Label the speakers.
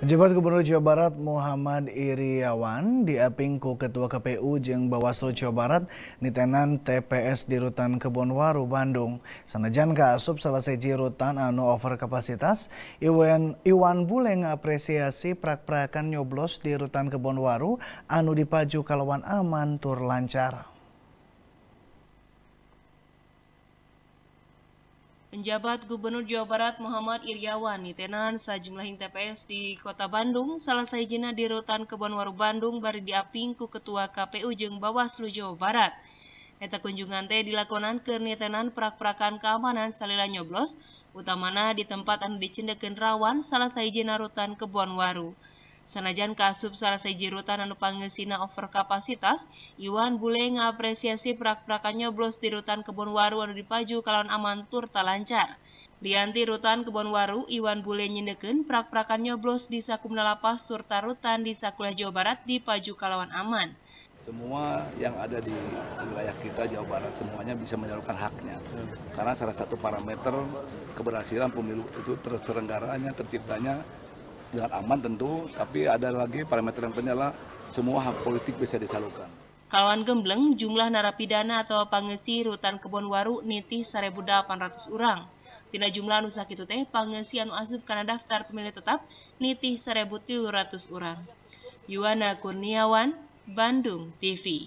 Speaker 1: Pejabat Gubernur Jawa Barat Muhammad Iriawan diapingku Ketua KPU jeung Bawaslu Jawa Barat di TPS di Rutan Kebonwaru Bandung. Sanajan kaasup selesai seji rutan anu over kapasitas, Iwan, Iwan Bule ngapresiasi prak-prakan nyoblos di Rutan Kebonwaru anu dipaju kalawan aman tur lancar.
Speaker 2: penjabat Gubernur Jawa Barat Muhammad Iryawan nitenan sajumlah TPS di Kota Bandung salah sahijina di Rutan Kebonwaru Bandung bari diaping ku Ketua KPU jeung Bawaslu Jawa Barat. Eta kunjungan teh dilakonan ke nitenan prak-prakan keamanan salila nyoblos, utamana di tempat anu dicendekeun rawan salah sahijina Rutan Kebonwaru. Waru. Sanajan salah seji rutan anu pangesina over kapasitas, Iwan Bule ngapresiasi prak-prakannya blos di rutan kebun waru anu dipaju aman amantur talancar. Dianti rutan kebon waru, Iwan Bule nyindeken prak prakannya blos di sakumna lapas Surta Rutan di sakula Jawa Barat di Paju Kalawan Aman.
Speaker 3: Semua yang ada di wilayah kita Jawa Barat semuanya bisa menyalurkan haknya. Karena salah satu parameter keberhasilan pemilu itu terselenggaranya, terciptanya dengan aman tentu, tapi ada lagi parameter yang penting adalah semua hak politik bisa disalurkan.
Speaker 2: kalauan Gembleng, jumlah narapidana atau pangesi rutan Kebonwaru nitih 1.800 orang. Tina jumlah nusa kitu teh pangesi anu asup karena daftar pemilih tetap nitih 1.300 orang. yuana Kurniawan, Bandung TV.